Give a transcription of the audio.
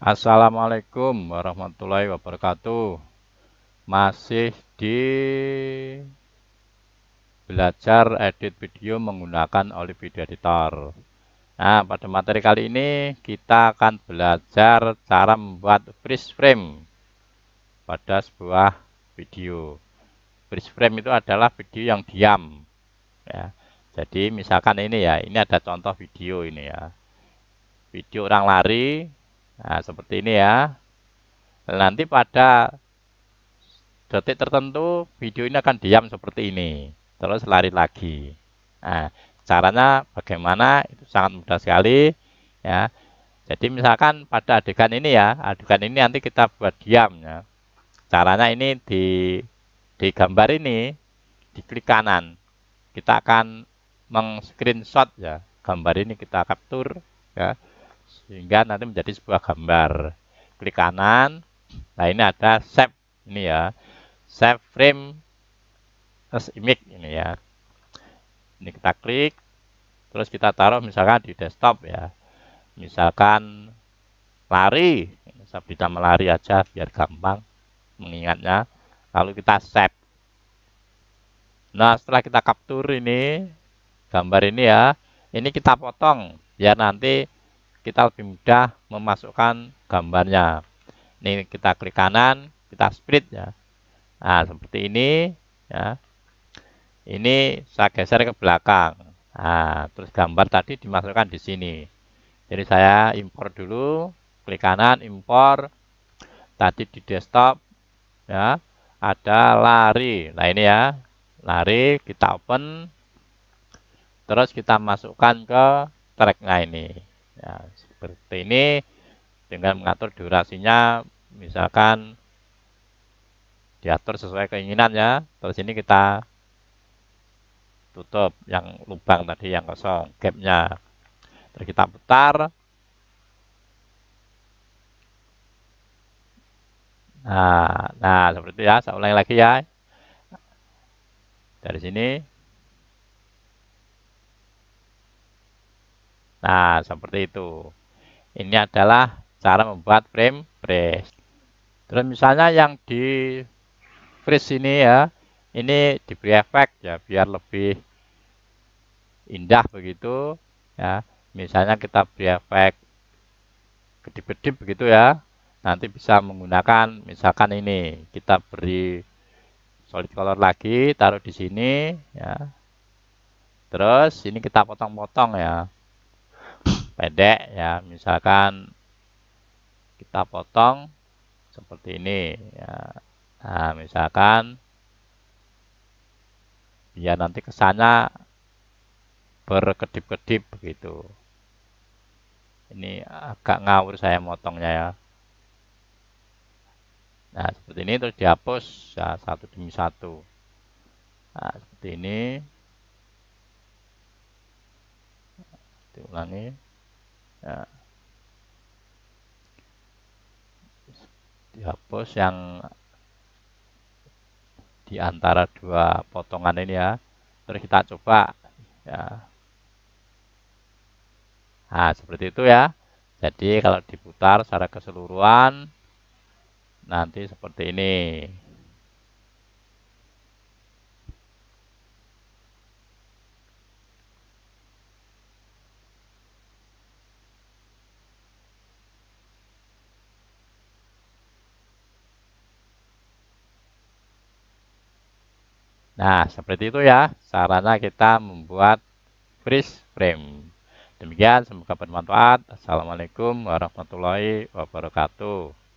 Assalamualaikum warahmatullahi wabarakatuh Masih di belajar edit video menggunakan Olive Video Editor Nah pada materi kali ini kita akan belajar cara membuat freeze frame pada sebuah video Freeze frame itu adalah video yang diam ya. Jadi misalkan ini ya ini ada contoh video ini ya Video orang lari Nah, seperti ini ya. Nanti pada detik tertentu video ini akan diam seperti ini. Terus lari lagi. Nah, caranya bagaimana? Itu sangat mudah sekali ya. Jadi misalkan pada adegan ini ya, adegan ini nanti kita buat diam ya. Caranya ini di di gambar ini di klik kanan. Kita akan meng-screenshot ya. Gambar ini kita capture ya sehingga nanti menjadi sebuah gambar klik kanan nah ini ada save ini ya save frame as image ini ya ini kita klik terus kita taruh misalkan di desktop ya misalkan lari saya kita melari aja biar gampang mengingatnya lalu kita save nah setelah kita capture ini gambar ini ya ini kita potong biar nanti kita lebih mudah memasukkan gambarnya. Ini kita klik kanan, kita split ya. Nah, seperti ini ya. Ini saya geser ke belakang. Nah, terus gambar tadi dimasukkan di sini. Jadi saya impor dulu, klik kanan impor. Tadi di desktop ya, ada lari. Nah, ini ya. Lari kita open. Terus kita masukkan ke tracknya ini ya seperti ini dengan mengatur durasinya misalkan diatur sesuai keinginan ya terus ini kita tutup yang lubang tadi yang kosong gapnya terus kita putar nah nah seperti itu ya saya ulangi lagi ya dari sini Nah, seperti itu. Ini adalah cara membuat frame press Terus misalnya yang di freeze ini ya, ini diberi efek ya biar lebih indah begitu ya. Misalnya kita beri efek kedip-kedip begitu ya. Nanti bisa menggunakan misalkan ini kita beri solid color lagi, taruh di sini ya. Terus ini kita potong-potong ya pendek ya misalkan kita potong seperti ini ya nah, misalkan ya nanti kesannya berkedip-kedip begitu ini agak ngawur saya motongnya ya nah seperti ini terus dihapus ya, satu demi satu nah, seperti ini diulangi ya. dihapus yang di antara dua potongan ini ya terus kita coba ya nah seperti itu ya jadi kalau diputar secara keseluruhan nanti seperti ini Nah, seperti itu ya sarana kita membuat freeze frame. Demikian, semoga bermanfaat. Assalamualaikum warahmatullahi wabarakatuh.